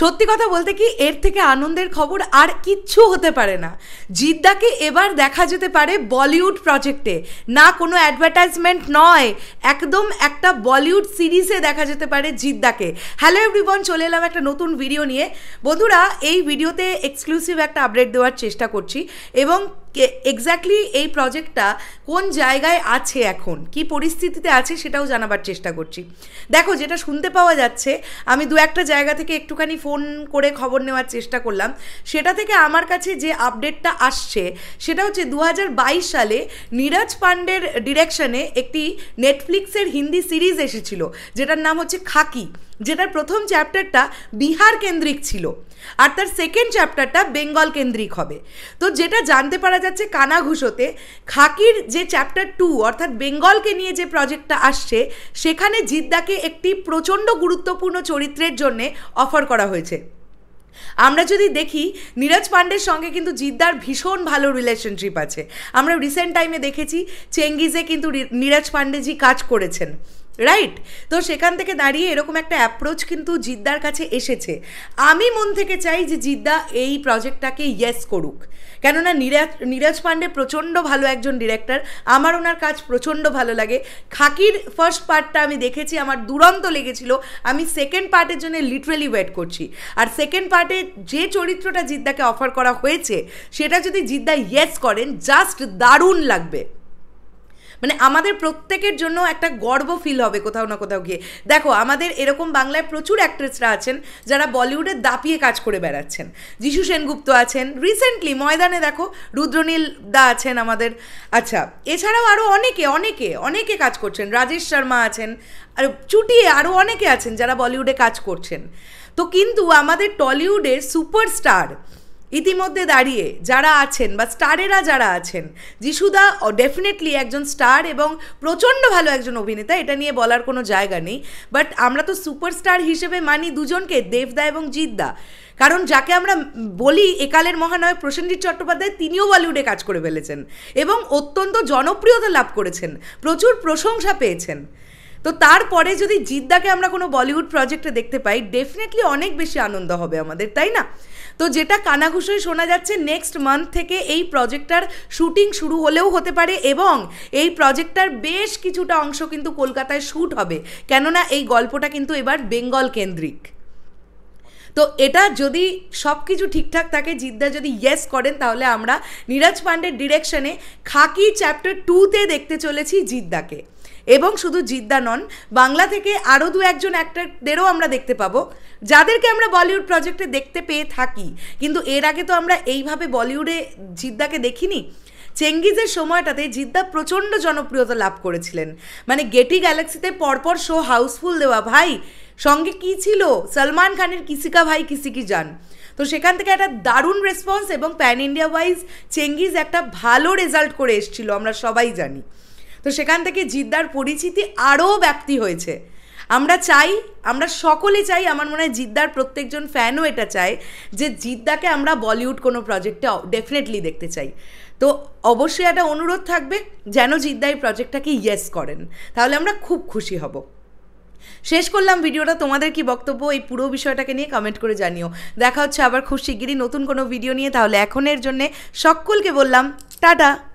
সত্যি কথা বলতে কি এর থেকে আনন্দের খবর আর কিচ্ছু হতে পারে না জিদ্দাকে এবার দেখা যেতে পারে বলিউড প্রজেক্টে না কোনো অ্যাডভার্টাইজমেন্ট নয় একদম একটা বলিউড সিরিজে দেখা যেতে পারে জিদ্দাকে হ্যালো এভরিবন চলে এলাম একটা নতুন ভিডিও নিয়ে বন্ধুরা এই ভিডিওতে এক্সক্লুসিভ একটা আপডেট দেওয়ার চেষ্টা করছি এবং কে এক্স্যাক্টলি এই প্রজেক্টটা কোন জায়গায় আছে এখন কি পরিস্থিতিতে আছে সেটাও জানাবার চেষ্টা করছি দেখো যেটা শুনতে পাওয়া যাচ্ছে আমি দু একটা জায়গা থেকে একটুখানি ফোন করে খবর নেওয়ার চেষ্টা করলাম সেটা থেকে আমার কাছে যে আপডেটটা আসছে সেটা হচ্ছে দু সালে নীরাজ পাণ্ডের ডিরেকশনে একটি নেটফ্লিক্সের হিন্দি সিরিজ এসেছিল যেটার নাম হচ্ছে খাকি যেটার প্রথম চ্যাপ্টারটা বিহার কেন্দ্রিক ছিল আর তার সেকেন্ড চ্যাপ্টারটা বেঙ্গল কেন্দ্রিক হবে তো যেটা জানতে পারা যাচ্ছে কানাঘুষোতে খাকির যে চ্যাপ্টার টু অর্থাৎ বেঙ্গলকে নিয়ে যে প্রজেক্টটা আসছে সেখানে জিদ্দাকে একটি প্রচণ্ড গুরুত্বপূর্ণ চরিত্রের জন্যে অফার করা হয়েছে আমরা যদি দেখি নীরজ পাণ্ডের সঙ্গে কিন্তু জিদ্দার ভীষণ ভালো রিলেশনশিপ আছে আমরা রিসেন্ট টাইমে দেখেছি চেঙ্গিজে কিন্তু নীরজ পাণ্ডেজি কাজ করেছেন রাইট তো সেখান থেকে দাঁড়িয়ে এরকম একটা অ্যাপ্রোচ কিন্তু জিদ্দার কাছে এসেছে আমি মন থেকে চাই যে জিদ্দা এই প্রজেক্টটাকে ইয়েস করুক কেননা নিরাজ নিরাজ পাণ্ডে প্রচণ্ড ভালো একজন ডিরেক্টর আমার ওনার কাজ প্রচণ্ড ভালো লাগে খাকির ফার্স্ট পার্টটা আমি দেখেছি আমার দুরন্ত লেগেছিল আমি সেকেন্ড পার্টের জন্য লিটারেলি ওয়েট করছি আর সেকেন্ড পার্টে যে চরিত্রটা জিদ্দাকে অফার করা হয়েছে সেটা যদি জিদ্দা ইয়েস করেন জাস্ট দারুণ লাগবে মানে আমাদের প্রত্যেকের জন্য একটা গর্ব ফিল হবে কোথাও না কোথাও গিয়ে দেখো আমাদের এরকম বাংলায় প্রচুর অ্যাক্ট্রেসরা আছেন যারা বলিউডে দাপিয়ে কাজ করে বেড়াচ্ছেন যিশু সেনগুপ্ত আছেন রিসেন্টলি ময়দানে দেখো রুদ্রনীল দা আছেন আমাদের আচ্ছা এছাড়াও আরও অনেকে অনেকে অনেকে কাজ করছেন রাজেশ শর্মা আছেন আর চুটিয়ে আরও অনেকে আছেন যারা বলিউডে কাজ করছেন তো কিন্তু আমাদের টলিউডের সুপারস্টার ইতিমধ্যে দাঁড়িয়ে যারা আছেন বা স্টারেরা যারা আছেন যিশুদা ডেফিনেটলি একজন স্টার এবং প্রচণ্ড ভালো একজন অভিনেতা এটা নিয়ে বলার কোনো জায়গা নেই বাট আমরা তো সুপারস্টার হিসেবে মানি দুজনকে দেবদা এবং জিদ্দা কারণ যাকে আমরা বলি একালের মহানয় প্রসেনজিৎ চট্টোপাধ্যায় তিনিও বলিউডে কাজ করে ফেলেছেন এবং অত্যন্ত জনপ্রিয়তা লাভ করেছেন প্রচুর প্রশংসা পেয়েছেন তো তারপরে যদি জিদ্দাকে আমরা কোনো বলিউড প্রজেক্টে দেখতে পাই ডেফিনেটলি অনেক বেশি আনন্দ হবে আমাদের তাই না তো যেটা কানাঘুষোই শোনা যাচ্ছে নেক্সট মান্থ থেকে এই প্রজেক্টটার শুটিং শুরু হলেও হতে পারে এবং এই প্রজেক্টটার বেশ কিছুটা অংশ কিন্তু কলকাতায় শ্যুট হবে কেননা এই গল্পটা কিন্তু এবার বেঙ্গল কেন্দ্রিক তো এটা যদি সব কিছু ঠিকঠাক থাকে জিদ্দা যদি ইয়েস করেন তাহলে আমরা নীরাজ পান্ডের ডিরেকশনে খাকি চ্যাপ্টার টুতে দেখতে চলেছি জিদ্দাকে এবং শুধু জিদ্দা নন বাংলা থেকে আরও দু একজন অ্যাক্টারদেরও আমরা দেখতে পাবো যাদেরকে আমরা বলিউড প্রজেক্টে দেখতে পেয়ে থাকি কিন্তু এর আগে তো আমরা এইভাবে বলিউডে জিদ্দাকে দেখিনি চেঙ্গিজের সময়টাতে জিদ্দা প্রচণ্ড জনপ্রিয়তা লাভ করেছিলেন মানে গেটি গ্যালাক্সিতে পরপর শো হাউসফুল দেওয়া ভাই সঙ্গে কি ছিল সলমান খানের কিসিকা ভাই কিসিকি যান তো সেখান থেকে একটা দারুণ রেসপন্স এবং প্যান ইন্ডিয়া ওয়াইজ চেঙ্গিজ একটা ভালো রেজাল্ট করে এসছিল আমরা সবাই জানি তো সেখান থেকে জিদ্দার পরিচিতি আরও ব্যাপ্তি হয়েছে আমরা চাই আমরা সকলে চাই আমার মনে হয় জিদ্দার প্রত্যেকজন ফ্যানও এটা চায় যে জিদ্দাকে আমরা বলিউড কোনো প্রজেক্টে ডেফিনেটলি দেখতে চাই তো অবশ্যই একটা অনুরোধ থাকবে যেন জিদ্দা এই প্রজেক্টটাকে ইয়েস করেন তাহলে আমরা খুব খুশি হব শেষ করলাম ভিডিওটা তোমাদের কি বক্তব্য এই পুরো বিষয়টাকে নিয়ে কমেন্ট করে জানিও দেখা হচ্ছে আবার খুব শিগগিরই নতুন কোনো ভিডিও নিয়ে তাহলে এখনের জন্যে সকলকে বললাম টাটা